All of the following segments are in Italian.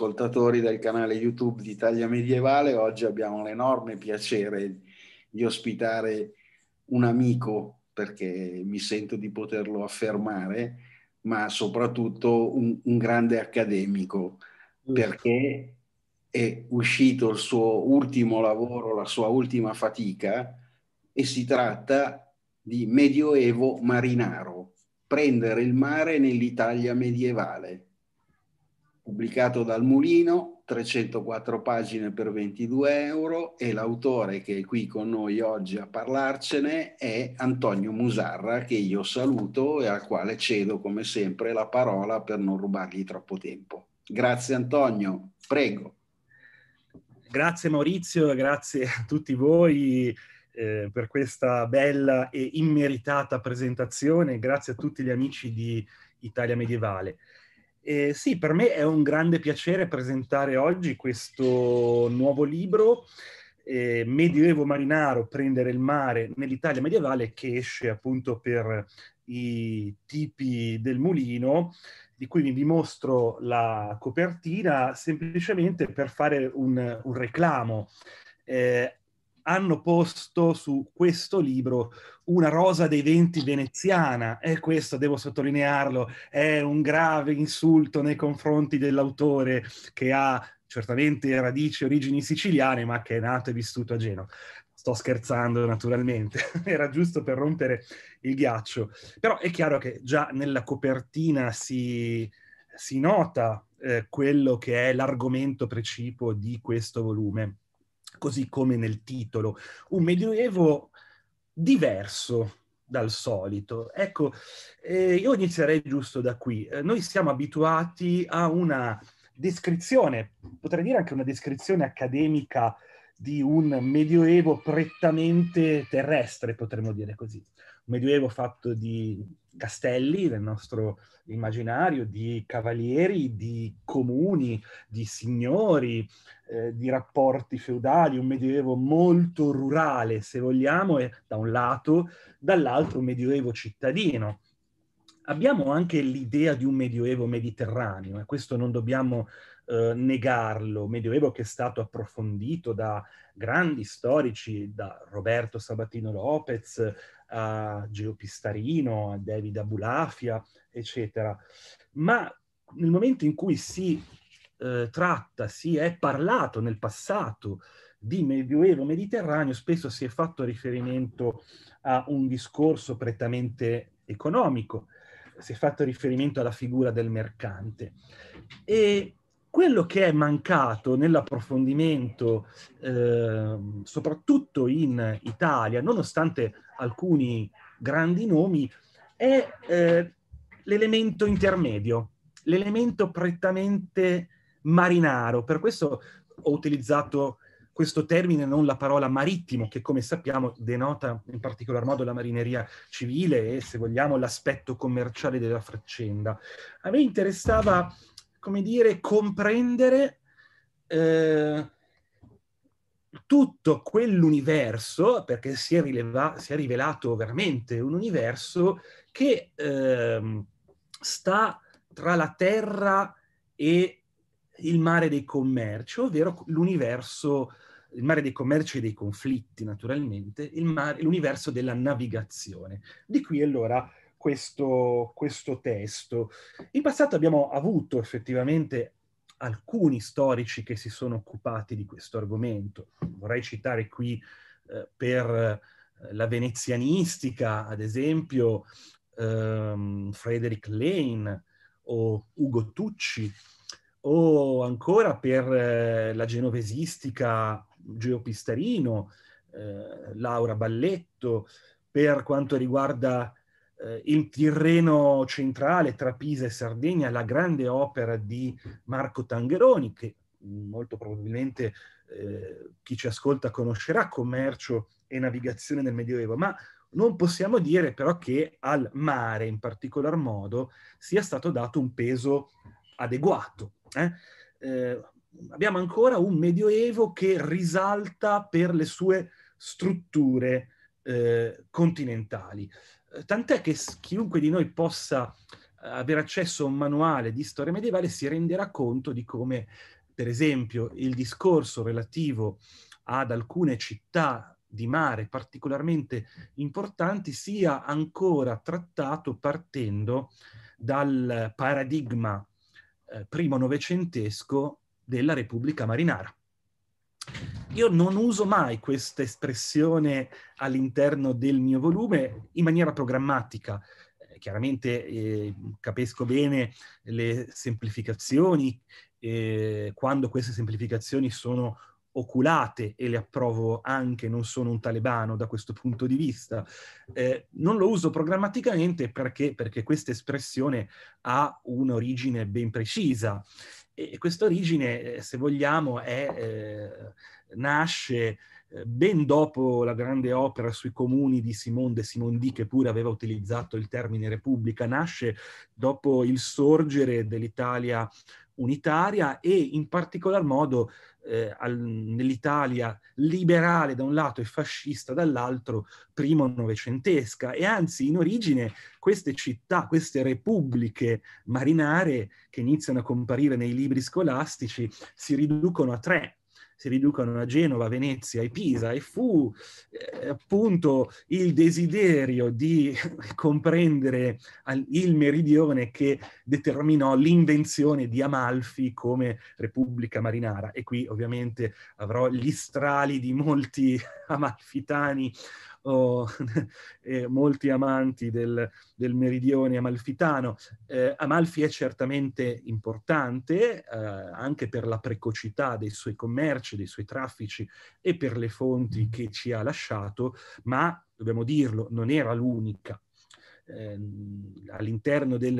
ascoltatori del canale YouTube di Italia Medievale. Oggi abbiamo l'enorme piacere di ospitare un amico, perché mi sento di poterlo affermare, ma soprattutto un, un grande accademico, mm. perché è uscito il suo ultimo lavoro, la sua ultima fatica, e si tratta di Medioevo Marinaro, prendere il mare nell'Italia medievale pubblicato dal Mulino, 304 pagine per 22 euro e l'autore che è qui con noi oggi a parlarcene è Antonio Musarra che io saluto e al quale cedo come sempre la parola per non rubargli troppo tempo. Grazie Antonio, prego. Grazie Maurizio, grazie a tutti voi eh, per questa bella e immeritata presentazione, grazie a tutti gli amici di Italia Medievale. Eh, sì, per me è un grande piacere presentare oggi questo nuovo libro, eh, Medioevo Marinaro, Prendere il mare nell'Italia medievale, che esce appunto per i tipi del mulino, di cui vi mostro la copertina semplicemente per fare un, un reclamo. Eh, hanno posto su questo libro una rosa dei venti veneziana e questo, devo sottolinearlo, è un grave insulto nei confronti dell'autore che ha certamente radici e origini siciliane, ma che è nato e vissuto a Genova. Sto scherzando naturalmente, era giusto per rompere il ghiaccio. Però è chiaro che già nella copertina si, si nota eh, quello che è l'argomento precipuo di questo volume così come nel titolo, un medioevo diverso dal solito. Ecco, eh, io inizierei giusto da qui. Eh, noi siamo abituati a una descrizione, potrei dire anche una descrizione accademica di un medioevo prettamente terrestre, potremmo dire così medioevo fatto di castelli nel nostro immaginario, di cavalieri, di comuni, di signori, eh, di rapporti feudali, un medioevo molto rurale, se vogliamo, e, da un lato, dall'altro un medioevo cittadino. Abbiamo anche l'idea di un medioevo mediterraneo, e questo non dobbiamo eh, negarlo, medioevo che è stato approfondito da grandi storici, da Roberto Sabatino Lopez a Geo Pistarino, a David Abulafia, eccetera. Ma nel momento in cui si eh, tratta, si è parlato nel passato di Medioevo Mediterraneo, spesso si è fatto riferimento a un discorso prettamente economico, si è fatto riferimento alla figura del mercante. E quello che è mancato nell'approfondimento, eh, soprattutto in Italia, nonostante alcuni grandi nomi, è eh, l'elemento intermedio, l'elemento prettamente marinaro. Per questo ho utilizzato questo termine, non la parola marittimo, che come sappiamo denota in particolar modo la marineria civile e, se vogliamo, l'aspetto commerciale della faccenda. A me interessava, come dire, comprendere eh, tutto quell'universo, perché si è, rileva- si è, rivelato veramente un universo che ehm, sta tra la Terra e il mare dei commerci, ovvero l'universo, il mare dei commerci e dei conflitti naturalmente, mare, l'universo della navigazione. Di qui allora questo, questo testo. In passato abbiamo avuto effettivamente alcuni storici che si sono occupati di questo argomento. Vorrei citare qui eh, per eh, la venezianistica, ad esempio, ehm, Frederick Lane o Ugo Tucci, o ancora per eh, la genovesistica Gio Pistarino, eh, Laura Balletto, per quanto riguarda eh, il Tirreno centrale tra Pisa e Sardegna, la grande opera di Marco Tangheroni, che molto probabilmente eh, chi ci ascolta conoscerà, commercio e navigazione nel Medioevo, ma non possiamo dire però che al mare in particolar modo sia stato dato un peso adeguato. Eh? Eh, abbiamo ancora un Medioevo che risalta per le sue strutture eh, continentali tant'è che chiunque di noi possa eh, avere accesso a un manuale di storia medievale si renderà conto di come, per esempio, il discorso relativo ad alcune città di mare particolarmente importanti sia ancora trattato partendo dal paradigma eh, primo novecentesco della Repubblica Marinara. Io non uso mai questa espressione all'interno del mio volume in maniera programmatica. Eh, chiaramente eh, capisco bene le semplificazioni, eh, quando queste semplificazioni sono oculate e le approvo anche, non sono un talebano da questo punto di vista. Eh, non lo uso programmaticamente perché, perché questa espressione ha un'origine ben precisa e questa origine, eh, se vogliamo, è, eh, nasce eh, ben dopo la grande opera sui comuni di Simone de Simondi, che pure aveva utilizzato il termine repubblica, nasce dopo il sorgere dell'Italia unitaria e in particolar modo eh, al, nell'Italia liberale da un lato e fascista dall'altro, primo novecentesca. E anzi, in origine queste città, queste repubbliche marinare che iniziano a comparire nei libri scolastici, si riducono a tre si riducano a Genova, Venezia e Pisa e fu eh, appunto il desiderio di comprendere il meridione che determinò l'invenzione di Amalfi come Repubblica Marinara e qui ovviamente avrò gli strali di molti amalfitani o eh, molti amanti del, del meridione amalfitano. Eh, Amalfi è certamente importante eh, anche per la precocità dei suoi commerci, dei suoi traffici e per le fonti che ci ha lasciato, ma dobbiamo dirlo, non era l'unica. Ehm, all'interno del,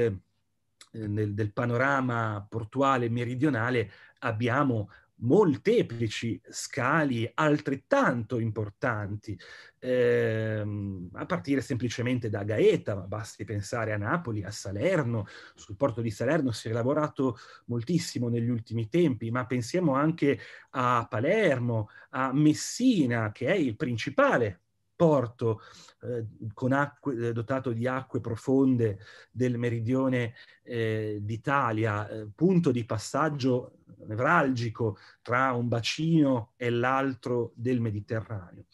del, eh, del panorama portuale meridionale abbiamo molteplici scali altrettanto importanti, ehm, a partire semplicemente da Gaeta, ma basti pensare a Napoli, a Salerno, sul porto di Salerno si è lavorato moltissimo negli ultimi tempi, ma pensiamo anche a Palermo, a Messina, che è il principale porto eh, acque, eh, dotato di acque profonde del meridione eh, d'Italia, eh, punto di passaggio nevralgico tra un bacino e l'altro del Mediterraneo.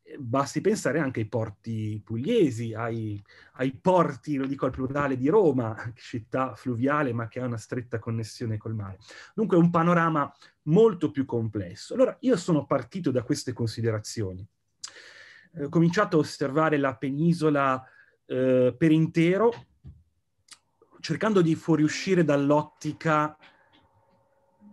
Eh, basti pensare anche ai porti pugliesi, ai, ai porti, lo dico al plurale, di Roma, città fluviale ma che ha una stretta connessione col mare. Dunque un panorama molto più complesso. Allora io sono partito da queste considerazioni eh, cominciato a osservare la penisola eh, per intero, cercando di fuoriuscire dall'ottica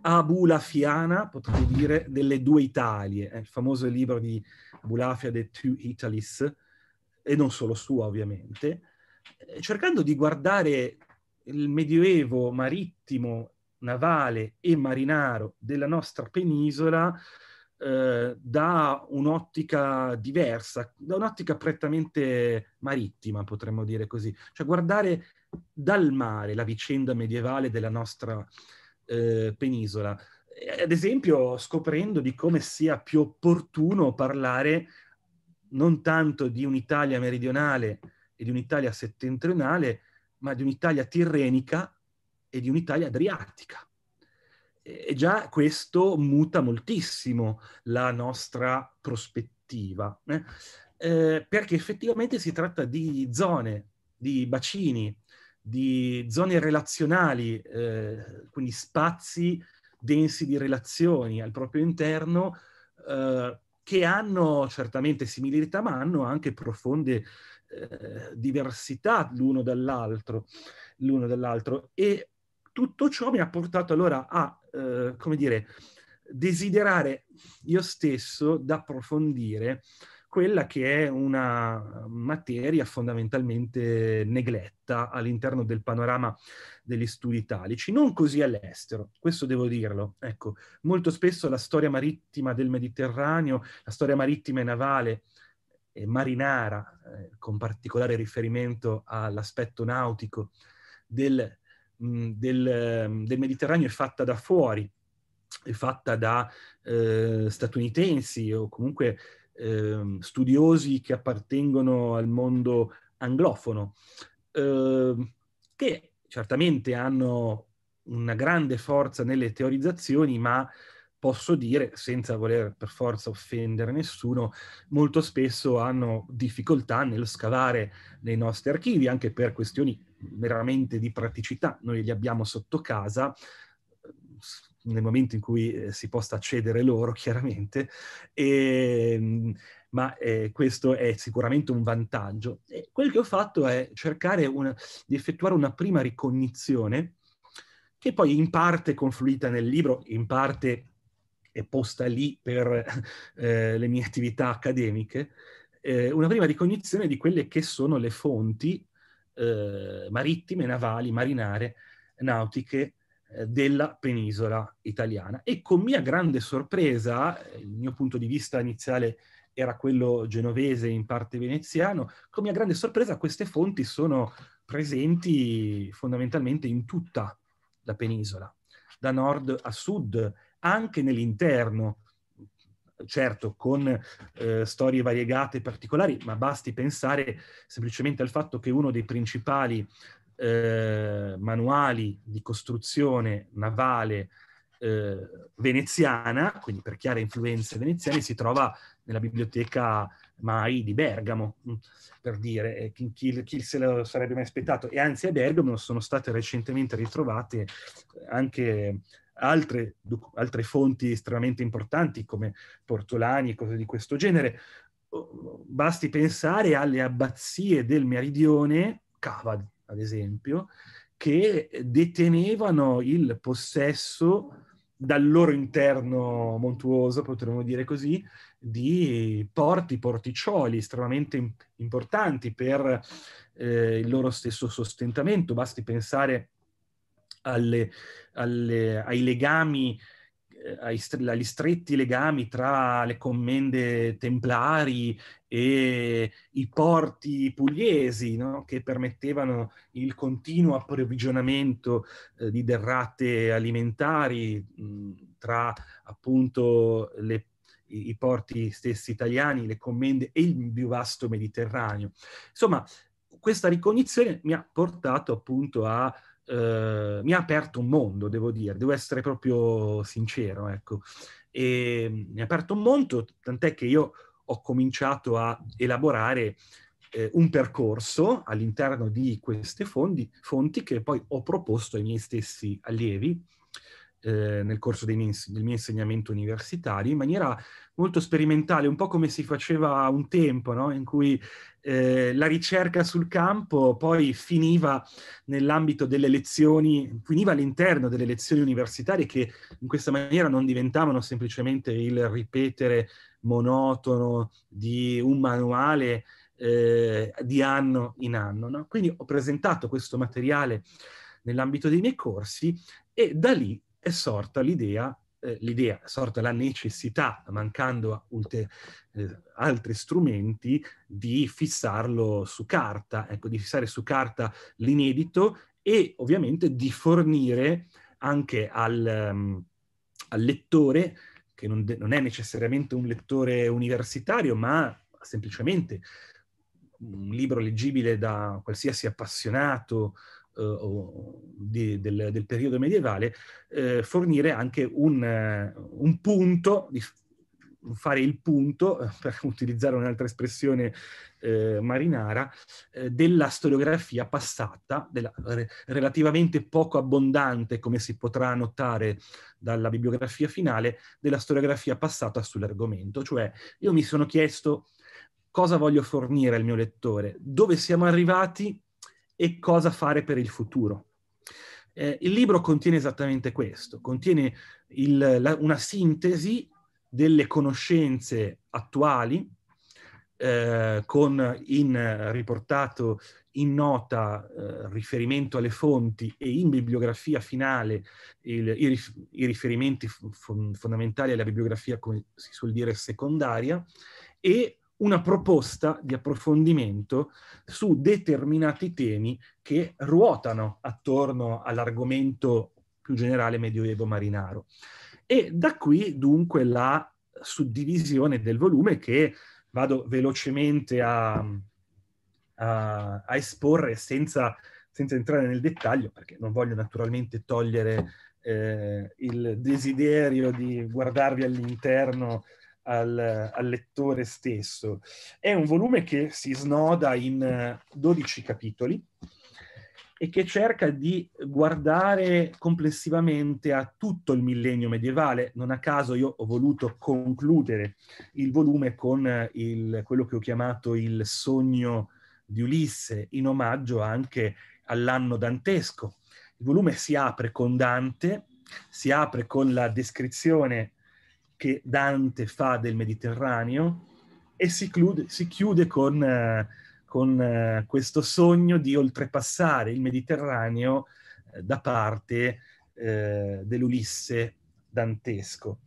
abulafiana, potrei dire, delle due Italie, eh, il famoso libro di Abulafia The Two Italies, e non solo suo ovviamente, eh, cercando di guardare il medioevo marittimo, navale e marinaro della nostra penisola eh, da un'ottica diversa, da un'ottica prettamente marittima, potremmo dire così, cioè guardare dal mare la vicenda medievale della nostra eh, penisola. Eh, ad esempio, scoprendo di come sia più opportuno parlare non tanto di un'Italia meridionale e di un'Italia settentrionale, ma di un'Italia tirrenica e di un'Italia adriatica. E già questo muta moltissimo la nostra prospettiva, eh? Eh, perché effettivamente si tratta di zone, di bacini, di zone relazionali, eh, quindi spazi densi di relazioni al proprio interno, eh, che hanno certamente similità, ma hanno anche profonde eh, diversità l'uno dall'altro, l'uno dall'altro. E tutto ciò mi ha portato allora a, eh, come dire, desiderare io stesso d'approfondire quella che è una materia fondamentalmente negletta all'interno del panorama degli studi italici, non così all'estero, questo devo dirlo. Ecco, molto spesso la storia marittima del Mediterraneo, la storia marittima e navale e marinara, eh, con particolare riferimento all'aspetto nautico del del, ehm, del Mediterraneo è fatta da fuori, è fatta da eh, statunitensi o comunque eh, studiosi che appartengono al mondo anglofono, eh, che certamente hanno una grande forza nelle teorizzazioni, ma posso dire, senza voler per forza offendere nessuno, molto spesso hanno difficoltà nello scavare nei nostri archivi, anche per questioni meramente di praticità, noi li abbiamo sotto casa, eh, nel momento in cui eh, si possa accedere loro, chiaramente, e, ehm, ma eh, questo è sicuramente un vantaggio. E quel che ho fatto è cercare una, di effettuare una prima ricognizione, che poi in parte è confluita nel libro, in parte è posta lì per eh, le mie attività accademiche, eh, una prima ricognizione di quelle che sono le fonti eh, marittime, navali, marinare, nautiche eh, della penisola italiana. E con mia grande sorpresa, eh, il mio punto di vista iniziale era quello genovese, in parte veneziano, con mia grande sorpresa queste fonti sono presenti fondamentalmente in tutta la penisola, da nord a sud, anche nell'interno certo con eh, storie variegate e particolari, ma basti pensare semplicemente al fatto che uno dei principali eh, manuali di costruzione navale eh, veneziana, quindi per chiare influenze veneziane, si trova nella biblioteca Mai di Bergamo, mm, per dire, chi, chi, chi, se lo sarebbe mai aspettato. E anzi a Bergamo sono state recentemente ritrovate eh, anche altre, altre fonti estremamente importanti come Portolani e cose di questo genere. Basti pensare alle abbazie del meridione, Cava ad esempio, che detenevano il possesso dal loro interno montuoso, potremmo dire così, di porti, porticcioli estremamente importanti per eh, il loro stesso sostentamento. Basti pensare alle, alle, ai legami, eh, ai, agli stretti legami tra le commende templari e i porti pugliesi, no? che permettevano il continuo approvvigionamento eh, di derrate alimentari mh, tra appunto le i, porti stessi italiani, le commende e il più vasto Mediterraneo. Insomma, questa ricognizione mi ha portato appunto a eh, mi ha aperto un mondo, devo dire, devo essere proprio sincero, ecco. E mm, mi ha aperto un mondo, tant'è che io ho cominciato a elaborare eh, un percorso all'interno di queste fondi, fonti che poi ho proposto ai miei stessi allievi eh, nel corso miei, del mio insegnamento universitario in maniera molto sperimentale, un po' come si faceva un tempo, no? in cui eh, la ricerca sul campo poi finiva nell'ambito delle lezioni, finiva all'interno delle lezioni universitarie che in questa maniera non diventavano semplicemente il ripetere monotono di un manuale eh, di anno in anno. No? Quindi ho presentato questo materiale nell'ambito dei miei corsi e da lì è sorta l'idea eh, l'idea, sorta la necessità, mancando ulte, eh, altri strumenti, di fissarlo su carta, ecco, di fissare su carta l'inedito e ovviamente di fornire anche al, um, al lettore, che non, de- non, è necessariamente un lettore universitario, ma semplicemente un libro leggibile da qualsiasi appassionato, eh, di, del, del, periodo medievale, eh, fornire anche un, eh, un punto di, fare il punto, per utilizzare un'altra espressione eh, marinara, eh, della storiografia passata, della, re, relativamente poco abbondante, come si potrà notare dalla bibliografia finale, della storiografia passata sull'argomento. Cioè, io mi sono chiesto cosa voglio fornire al mio lettore, dove siamo arrivati e cosa fare per il futuro. Eh, il libro contiene esattamente questo, contiene il, la, una sintesi delle conoscenze attuali, eh, con in riportato in nota eh, riferimento alle fonti e in bibliografia finale il, i, rif, i, riferimenti f- fondamentali alla bibliografia, come si suol dire, secondaria, e una proposta di approfondimento su determinati temi che ruotano attorno all'argomento più generale medioevo marinaro. E da qui dunque la suddivisione del volume che vado velocemente a, a, a esporre senza, senza, entrare nel dettaglio, perché non voglio naturalmente togliere eh, il desiderio di guardarvi all'interno al, al, lettore stesso. È un volume che si snoda in 12 eh, capitoli e che cerca di guardare complessivamente a tutto il millennio medievale. Non a caso io ho voluto concludere il volume con eh, il, quello che ho chiamato il sogno di Ulisse, in omaggio anche all'anno dantesco. Il volume si apre con Dante, si apre con la descrizione che Dante fa del Mediterraneo e si, clude, si chiude con, eh, con eh, questo sogno di oltrepassare il Mediterraneo eh, da parte eh, dell'Ulisse dantesco.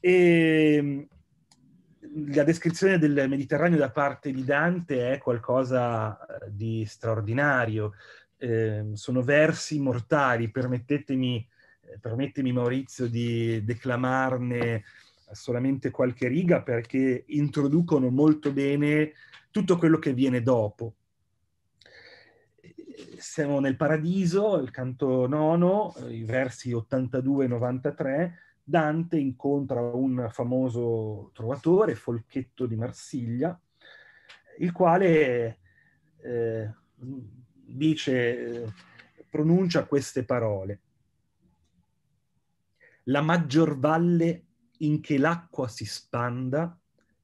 E mm, la descrizione del Mediterraneo da parte di Dante è qualcosa eh, di straordinario. Ehm, sono versi mortali, permettetemi eh, permettimi Maurizio di declamarne solamente qualche riga perché introducono molto bene tutto quello che viene dopo. Siamo nel paradiso, il canto nono, i versi 82-93, Dante incontra un famoso trovatore, Folchetto di Marsiglia, il quale eh, dice, eh, pronuncia queste parole la maggior valle in che l'acqua si spanda,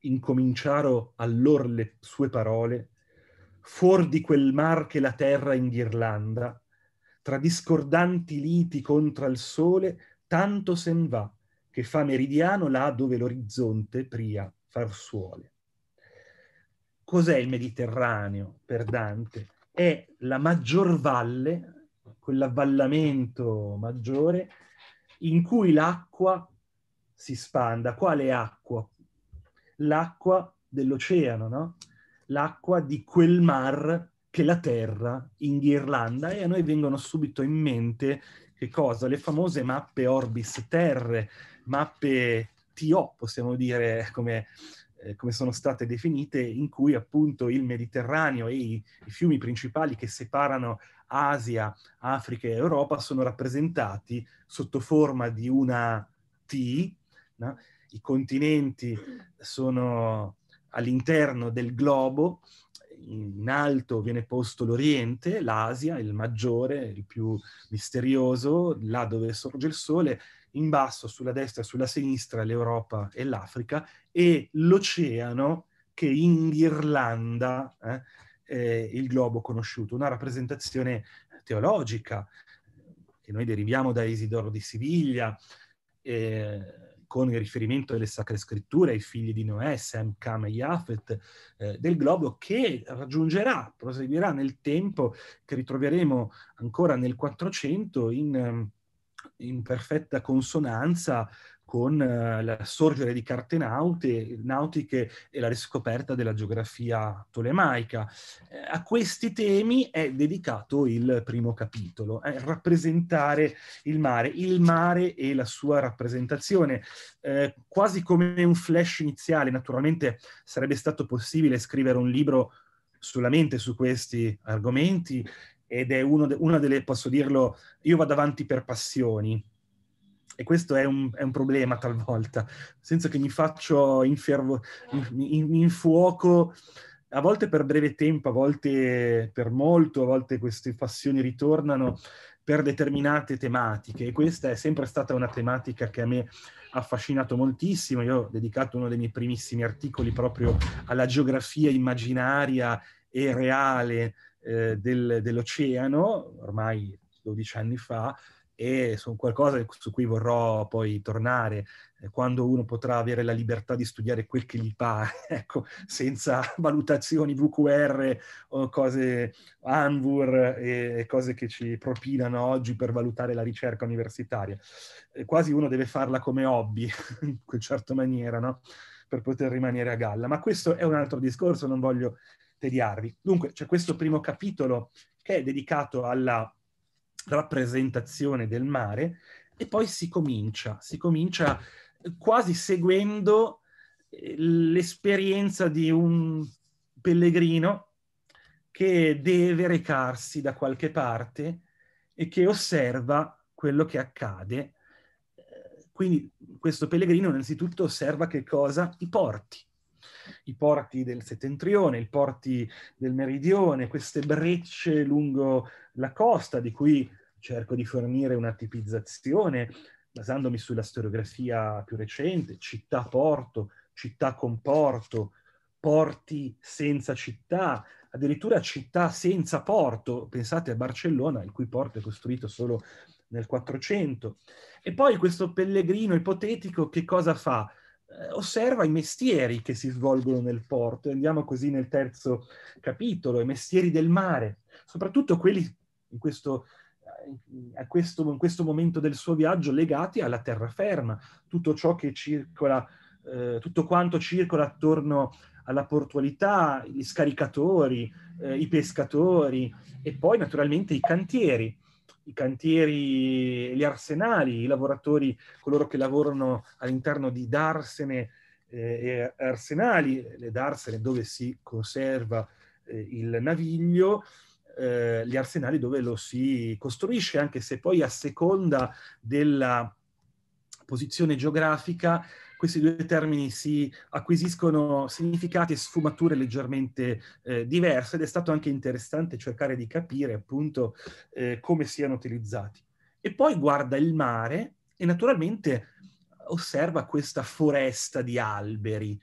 incominciaro allor le sue parole, fuor di quel mar che la terra inghirlanda, tra discordanti liti contra il sole, tanto sen va, che fa meridiano là dove l'orizzonte pria far suole. Cos'è il Mediterraneo per Dante? È la maggior valle, quell'avvallamento maggiore, in cui l'acqua si spanda. Quale acqua? L'acqua dell'oceano, no? L'acqua di quel mar che la terra in Irlanda e a noi vengono subito in mente che cosa? Le famose mappe Orbis Terre, mappe TO, possiamo dire come, eh, come sono state definite, in cui appunto il Mediterraneo e i, i fiumi principali che separano Asia, Africa e Europa sono rappresentati sotto forma di una T, no? i continenti sono all'interno del globo, in alto viene posto l'Oriente, l'Asia, il maggiore, il più misterioso, là dove sorge il Sole, in basso, sulla destra e sulla sinistra, l'Europa e l'Africa, e l'oceano che in Irlanda eh, eh, il globo conosciuto, una rappresentazione teologica che noi deriviamo da Isidoro di Siviglia, eh, con il riferimento alle Sacre Scritture, ai figli di Noè, Sam, Cam e Jafet, eh, del globo che raggiungerà, proseguirà nel tempo, che ritroveremo ancora nel 400 in... Ehm, in perfetta consonanza con eh, la sorgere di carte naute, nautiche e la riscoperta della geografia tolemaica. Eh, a questi temi è dedicato il primo capitolo, eh, rappresentare il mare, il mare e la sua rappresentazione. Eh, quasi come un flash iniziale, naturalmente sarebbe stato possibile scrivere un libro solamente su questi argomenti ed è de, una delle, posso dirlo, io vado avanti per passioni. E questo è un, è un problema talvolta, nel senso che mi faccio infervo, in, infuoco, in a volte per breve tempo, a volte per molto, a volte queste passioni ritornano per determinate tematiche e questa è sempre stata una tematica che a me ha affascinato moltissimo. Io ho dedicato uno dei miei primissimi articoli proprio alla geografia immaginaria e reale eh, del, dell'oceano, ormai 12 anni fa, e sono qualcosa su cui vorrò poi tornare eh, quando uno potrà avere la libertà di studiare quel che gli pare, ecco, senza valutazioni VQR o cose ANVUR e, e, cose che ci propinano oggi per valutare la ricerca universitaria. Eh, quasi uno deve farla come hobby, in quel certo maniera, no? per poter rimanere a galla. Ma questo è un altro discorso, non voglio tediarvi. Dunque, c'è questo primo capitolo che è dedicato alla rappresentazione del mare e poi si comincia, si comincia eh, quasi seguendo eh, l'esperienza di un pellegrino che deve recarsi da qualche parte e che osserva quello che accade. Eh, quindi questo pellegrino innanzitutto osserva che cosa? I porti i porti del settentrione, i porti del meridione, queste brecce lungo la costa di cui cerco di fornire una tipizzazione basandomi sulla storiografia più recente, città-porto, città con porto, porti senza città, addirittura città senza porto, pensate a Barcellona, il cui porto è costruito solo nel 400. E poi questo pellegrino ipotetico che cosa fa? Eh, osserva i mestieri che si svolgono nel porto, andiamo così nel terzo capitolo, i mestieri del mare, soprattutto quelli in questo, eh, in questo, in questo momento del suo viaggio legati alla terraferma, tutto ciò che circola, eh, tutto quanto circola attorno alla portualità, gli scaricatori, eh, i pescatori e poi naturalmente i cantieri i cantieri, gli arsenali, i lavoratori, coloro che lavorano all'interno di darsene eh, e arsenali, le darsene dove si conserva eh, il naviglio, eh, gli arsenali dove lo si costruisce, anche se poi a seconda della posizione geografica questi due termini si acquisiscono significati e sfumature leggermente eh, diverse ed è stato anche interessante cercare di capire appunto eh, come siano utilizzati. E poi guarda il mare e naturalmente osserva questa foresta di alberi,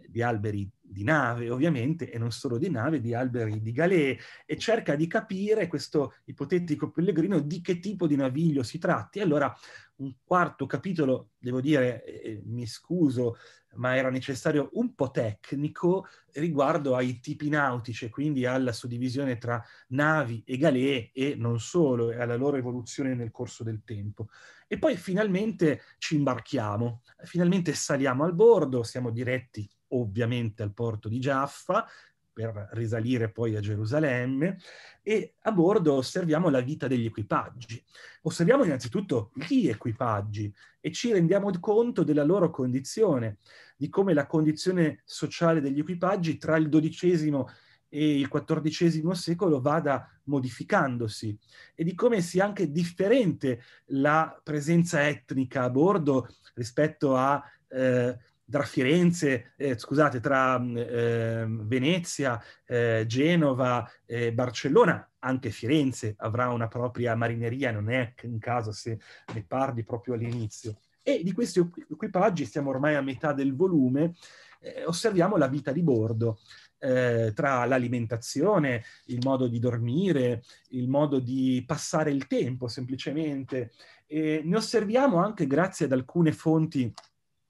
eh, di alberi di nave ovviamente, e non solo di nave, di alberi di galee, e cerca di capire questo ipotetico pellegrino di che tipo di naviglio si tratti. Allora, un quarto capitolo, devo dire, eh, mi scuso, ma era necessario un po' tecnico riguardo ai tipi nautici, quindi alla suddivisione tra navi e galee e non solo, e alla loro evoluzione nel corso del tempo. E poi finalmente ci imbarchiamo, finalmente saliamo al bordo, siamo diretti ovviamente al porto di Giaffa per risalire poi a Gerusalemme, e a bordo osserviamo la vita degli equipaggi. Osserviamo innanzitutto gli equipaggi e ci rendiamo conto della loro condizione, di come la condizione sociale degli equipaggi tra il XII e il XIV secolo vada modificandosi e di come sia anche differente la presenza etnica a bordo rispetto a eh, tra Firenze, eh, scusate, tra eh, Venezia, eh, Genova, Barcellona, anche Firenze avrà una propria marineria, non è un caso se ne parli proprio all'inizio. E di questi equipaggi, siamo ormai a metà del volume, eh, osserviamo la vita di bordo. Eh, tra l'alimentazione, il modo di dormire, il modo di passare il tempo semplicemente. E ne osserviamo anche grazie ad alcune fonti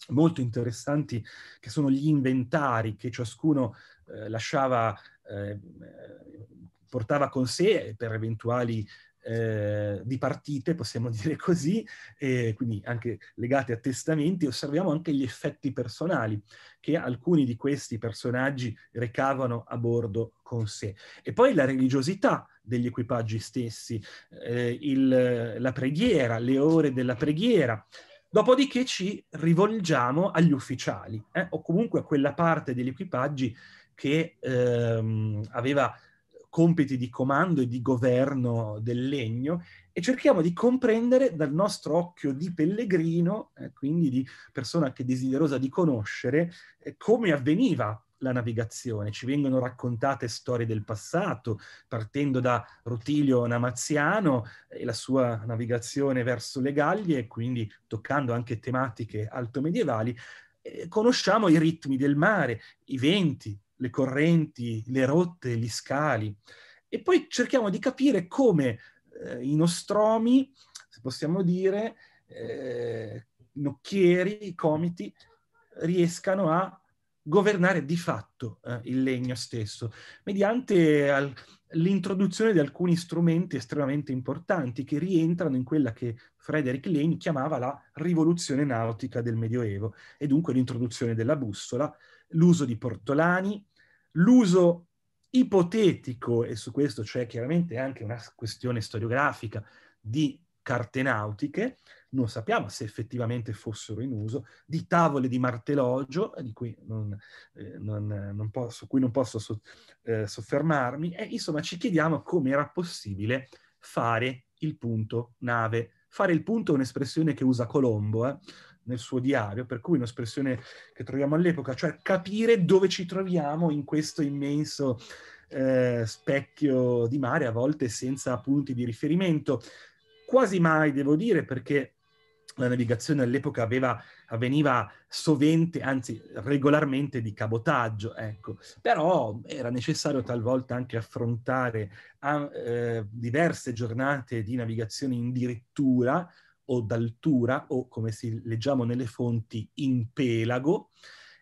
molto interessanti che sono gli inventari che ciascuno eh, lasciava, eh, portava con sé per eventuali eh, di possiamo dire così, e quindi anche legate a testamenti, osserviamo anche gli effetti personali che alcuni di questi personaggi recavano a bordo con sé. E poi la religiosità degli equipaggi stessi, eh, il, la preghiera, le ore della preghiera, Dopodiché ci rivolgiamo agli ufficiali eh, o comunque a quella parte degli equipaggi che ehm, aveva compiti di comando e di governo del legno e cerchiamo di comprendere dal nostro occhio di pellegrino, eh, quindi di persona che desiderosa di conoscere, eh, come avveniva la navigazione, ci vengono raccontate storie del passato, partendo da Rutilio Namaziano e la sua navigazione verso le Gallie, quindi toccando anche tematiche altomedievali, eh, conosciamo i ritmi del mare, i venti, le correnti, le rotte, gli scali. E poi cerchiamo di capire come eh, i nostromi, se possiamo dire, eh, nocchieri, comiti, riescano a governare di fatto eh, il legno stesso, mediante al, l'introduzione di alcuni strumenti estremamente importanti che rientrano in quella che Frederick Lane chiamava la rivoluzione nautica del Medioevo, e dunque l'introduzione della bussola, l'uso di portolani, l'uso ipotetico, e su questo c'è chiaramente anche una questione storiografica, di carte nautiche, non sappiamo se effettivamente fossero in uso, di tavole di martelogio, eh, di cui non, eh, non, eh, non posso, cui non posso so, eh, soffermarmi, e insomma ci chiediamo come era possibile fare il punto nave. Fare il punto è un'espressione che usa Colombo eh, nel suo diario, per cui un'espressione che troviamo all'epoca, cioè capire dove ci troviamo in questo immenso eh, specchio di mare, a volte senza punti di riferimento quasi mai, devo dire, perché la navigazione all'epoca aveva, avveniva sovente, anzi regolarmente, di cabotaggio, ecco. Però era necessario talvolta anche affrontare a, eh, diverse giornate di navigazione in dirittura o d'altura o, come si leggiamo nelle fonti, in pelago,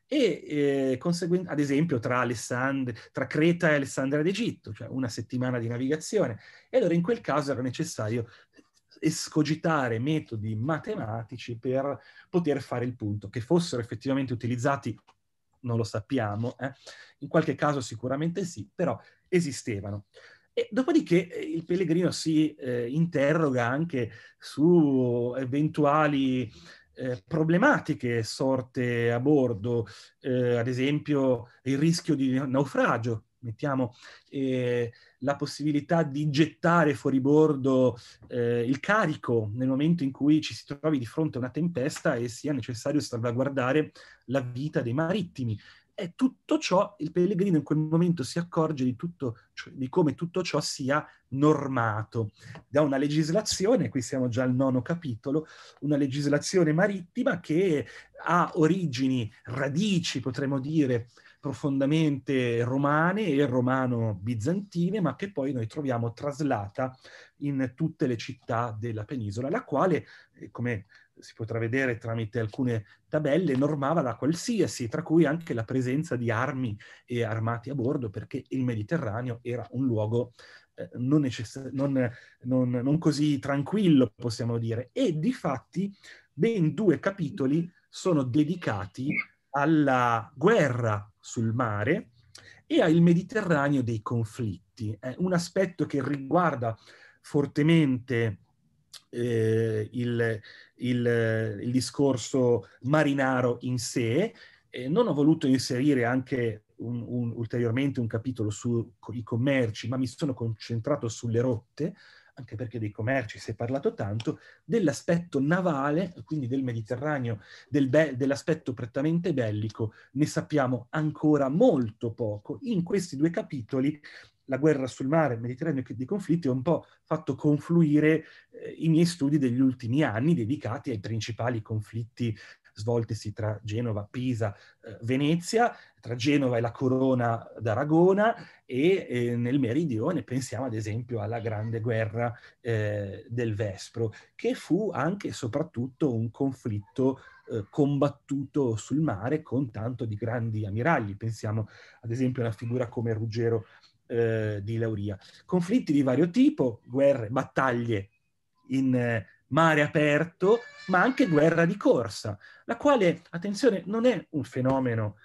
e eh, conseguen- ad esempio tra, Alessand- tra Creta e Alessandria d'Egitto, cioè una settimana di navigazione. E allora in quel caso era necessario escogitare metodi matematici per poter fare il punto, che fossero effettivamente utilizzati non lo sappiamo, eh? in qualche caso sicuramente sì, però esistevano. E dopodiché eh, il pellegrino si eh, interroga anche su eventuali eh, problematiche sorte a bordo, eh, ad esempio il rischio di naufragio, mettiamo eh, la possibilità di gettare fuori bordo eh, il carico nel momento in cui ci si trovi di fronte a una tempesta e sia necessario salvaguardare la vita dei marittimi. E tutto ciò, il pellegrino in quel momento si accorge di, tutto, cioè, di come tutto ciò sia normato da una legislazione, qui siamo già al nono capitolo, una legislazione marittima che ha origini, radici, potremmo dire, profondamente romane e romano-bizantine, ma che poi noi troviamo traslata in tutte le città della penisola, la quale, eh, come si potrà vedere tramite alcune tabelle, normava da qualsiasi, tra cui anche la presenza di armi e armati a bordo, perché il Mediterraneo era un luogo eh, non, necess- non, non, non così tranquillo, possiamo dire. E di fatti ben due capitoli sono dedicati alla guerra sul mare e al Mediterraneo dei conflitti. È un aspetto che riguarda fortemente eh, il, il, il, discorso marinaro in sé. Eh, non ho voluto inserire anche un, un, ulteriormente un capitolo sui commerci, ma mi sono concentrato sulle rotte, anche perché dei commerci si è parlato tanto, dell'aspetto navale, quindi del Mediterraneo, del be- dell'aspetto prettamente bellico, ne sappiamo ancora molto poco. In questi due capitoli la guerra sul mare, il Mediterraneo e dei conflitti, ho un po' fatto confluire eh, i miei studi degli ultimi anni dedicati ai principali conflitti svoltesi tra Genova, Pisa, eh, Venezia, tra Genova e la corona d'Aragona e eh, nel meridione pensiamo ad esempio alla grande guerra eh, del Vespro, che fu anche e soprattutto un conflitto eh, combattuto sul mare con tanto di grandi ammiragli. Pensiamo ad esempio a una figura come Ruggero eh, di Lauria. Conflitti di vario tipo, guerre, battaglie in eh, mare aperto, ma anche guerra di corsa, la quale, attenzione, non è un fenomeno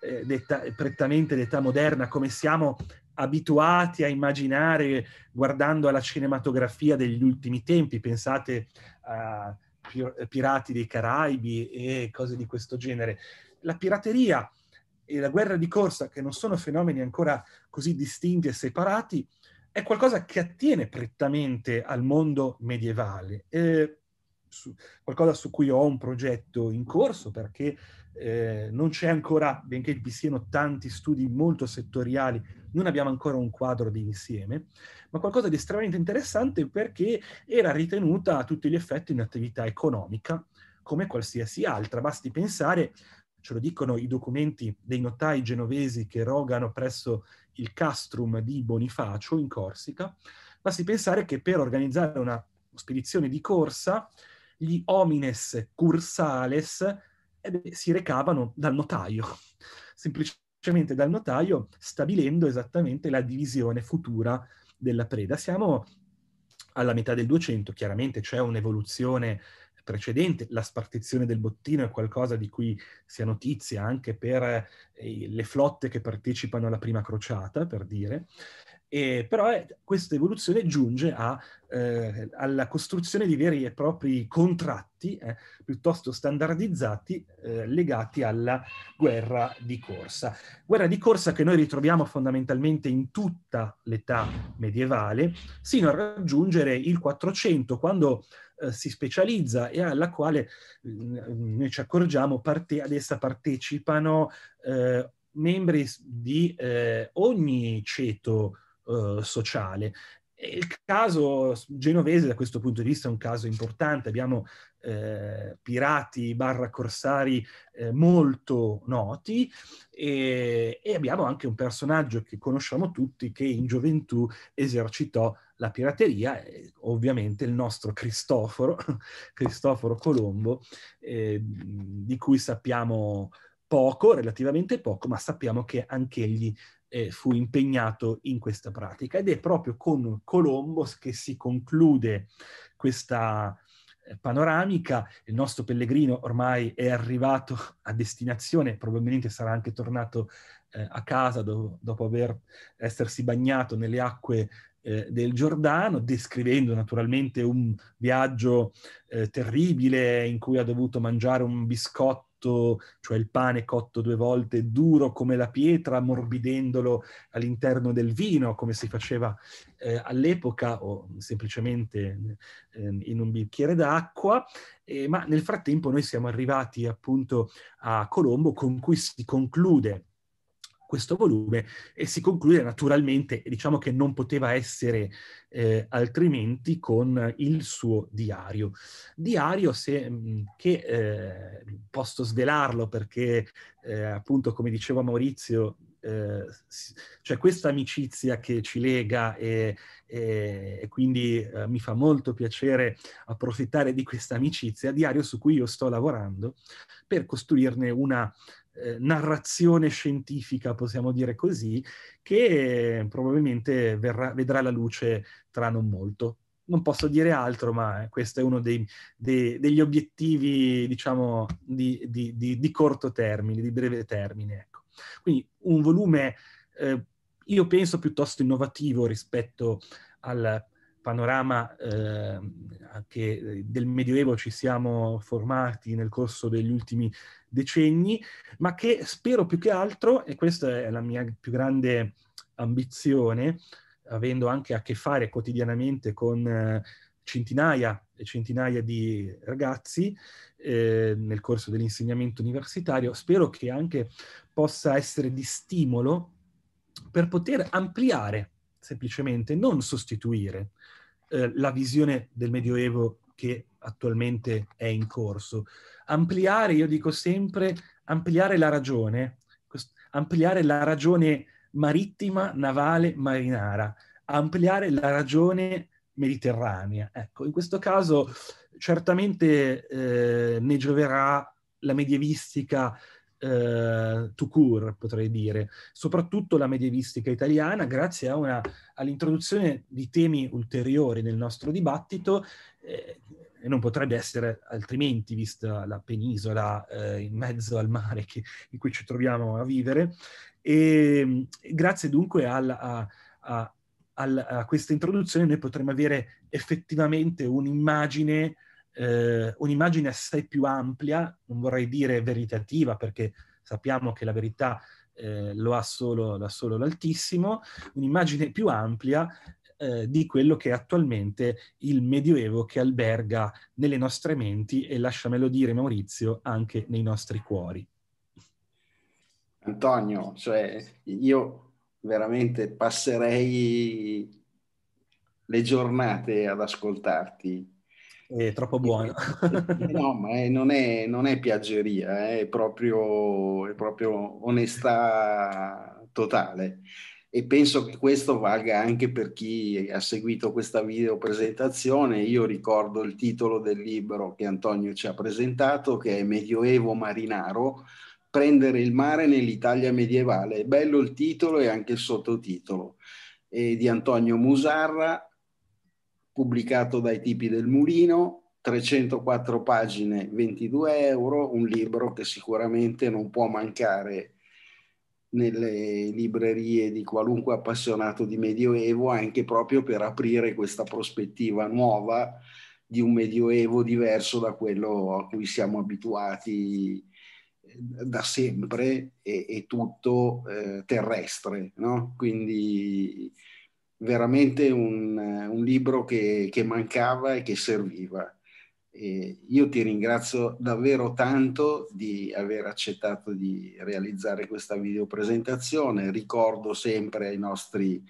eh, d'età, prettamente d'età moderna come siamo abituati a immaginare guardando alla cinematografia degli ultimi tempi, pensate a Pirati dei Caraibi e cose di questo genere. La pirateria e la guerra di corsa, che non sono fenomeni ancora così distinti e separati, è qualcosa che attiene prettamente al mondo medievale, eh, su, qualcosa su cui ho un progetto in corso perché eh, non c'è ancora, benché vi siano tanti studi molto settoriali, non abbiamo ancora un quadro di insieme, ma qualcosa di estremamente interessante perché era ritenuta a tutti gli effetti un'attività economica come qualsiasi altra. Basti pensare, ce lo dicono i documenti dei notai genovesi che erogano presso il castrum di Bonifacio in Corsica, basti pensare che per organizzare una spedizione di corsa, gli homines cursales eh, si recavano dal notaio, semplicemente dal notaio, stabilendo esattamente la divisione futura della preda. Siamo alla metà del 200, chiaramente c'è un'evoluzione precedente, la spartizione del bottino è qualcosa di cui si ha notizia anche per eh, le flotte che partecipano alla prima crociata, per dire. E, però è, eh, questa evoluzione giunge a, eh, alla costruzione di veri e propri contratti eh, piuttosto standardizzati eh, legati alla guerra di corsa. Guerra di corsa che noi ritroviamo fondamentalmente in tutta l'età medievale, sino a raggiungere il 400, quando eh, si specializza e alla quale mm, mm, noi ci accorgiamo parte- ad essa partecipano eh, membri di eh, ogni ceto sociale il caso genovese da questo punto di vista è un caso importante, abbiamo eh, pirati barra corsari eh, molto noti e, e, abbiamo anche un personaggio che conosciamo tutti che in gioventù esercitò la pirateria, eh, ovviamente il nostro Cristoforo, Cristoforo Colombo, ehm, di cui sappiamo poco, relativamente poco, ma sappiamo che anch'egli eh, fu impegnato in questa pratica ed è proprio con Colombo che si conclude questa eh, panoramica, il nostro pellegrino ormai è arrivato a destinazione, probabilmente sarà anche tornato eh, a casa do, dopo aver essersi bagnato nelle acque eh, del Giordano, descrivendo naturalmente un viaggio eh, terribile in cui ha dovuto mangiare un biscotto cotto, cioè il pane cotto due volte, duro come la pietra, morbidendolo all'interno del vino, come si faceva eh, all'epoca, o semplicemente eh, in un bicchiere d'acqua. Eh, ma nel frattempo noi siamo arrivati appunto a Colombo, con cui si conclude questo volume e si conclude naturalmente, diciamo che non poteva essere eh, altrimenti, con il suo diario. Diario se, che eh, posso svelarlo perché eh, appunto come diceva Maurizio eh, c'è cioè questa amicizia che ci lega e, e, e quindi eh, mi fa molto piacere approfittare di questa amicizia, diario su cui io sto lavorando, per costruirne una eh, narrazione scientifica, possiamo dire così, che eh, probabilmente verrà, vedrà la luce tra non molto. Non posso dire altro, ma eh, questo è uno dei, dei, degli obiettivi, diciamo, di, di, di, di, corto termine, di breve termine. Ecco. Quindi un volume, eh, io penso, piuttosto innovativo rispetto al, panorama ehm, eh, che del Medioevo ci siamo formati nel corso degli ultimi decenni, ma che spero più che altro, e questa è la mia più grande ambizione, avendo anche a che fare quotidianamente con eh, centinaia e centinaia di ragazzi eh, nel corso dell'insegnamento universitario, spero che anche possa essere di stimolo per poter ampliare semplicemente, non sostituire eh, la visione del Medioevo che attualmente è in corso. Ampliare, io dico sempre, ampliare la ragione, ampliare la ragione marittima, navale, marinara, ampliare la ragione mediterranea. Ecco, in questo caso certamente eh, ne gioverà la medievistica eh, to cure, potrei dire, soprattutto la medievistica italiana, grazie a una, all'introduzione di temi ulteriori nel nostro dibattito, eh, e non potrebbe essere altrimenti, vista la penisola eh, in mezzo al mare che, in cui ci troviamo a vivere. E, grazie dunque al, a, a, a, a, questa introduzione noi potremo avere effettivamente un'immagine eh, un'immagine assai più ampia, non vorrei dire veritativa perché sappiamo che la verità eh, lo ha solo, solo l'Altissimo, un'immagine più ampia eh, di quello che è attualmente il Medioevo che alberga nelle nostre menti e lasciamelo dire Maurizio anche nei nostri cuori. Antonio, cioè io veramente passerei le giornate ad ascoltarti è troppo buono. no, ma è, non, è, non, è, piaggeria, eh, è proprio, è proprio onestà totale. E penso che questo valga anche per chi ha seguito questa video presentazione. Io ricordo il titolo del libro che Antonio ci ha presentato, che è Medioevo Marinaro, prendere il mare nell'Italia medievale. Bello il titolo e anche il sottotitolo. E di Antonio Musarra, pubblicato dai tipi del mulino, 304 pagine, 22 euro, un libro che sicuramente non può mancare nelle librerie di qualunque appassionato di Medioevo, anche proprio per aprire questa prospettiva nuova di un Medioevo diverso da quello a cui siamo abituati eh, da sempre e, e tutto eh, terrestre. No? Quindi veramente un, eh, un libro che, che, mancava e che serviva. E io ti ringrazio davvero tanto di aver accettato di realizzare questa videopresentazione. Ricordo sempre ai nostri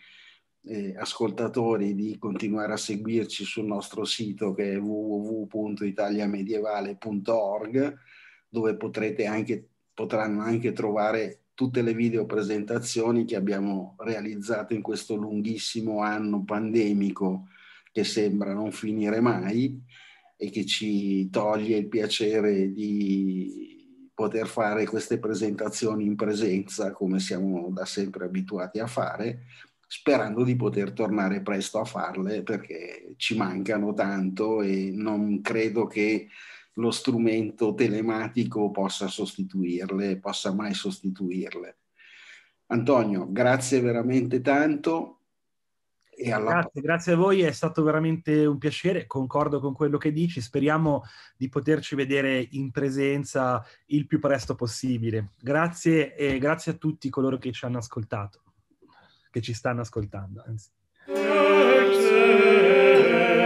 eh, ascoltatori di continuare a seguirci sul nostro sito che è www.italiamedievale.org dove potrete anche, potranno anche trovare tutte le video presentazioni che abbiamo realizzato in questo lunghissimo anno pandemico che sembra non finire mai e che ci toglie il piacere di poter fare queste presentazioni in presenza come siamo da sempre abituati a fare, sperando di poter tornare presto a farle perché ci mancano tanto e non credo che lo strumento telematico possa sostituirle, possa mai sostituirle. Antonio, grazie veramente tanto. Grazie, grazie, a voi, è stato veramente un piacere, concordo con quello che dici, speriamo di poterci vedere in presenza il più presto possibile. Grazie e grazie a tutti coloro che ci hanno ascoltato, che ci stanno ascoltando. Anzi.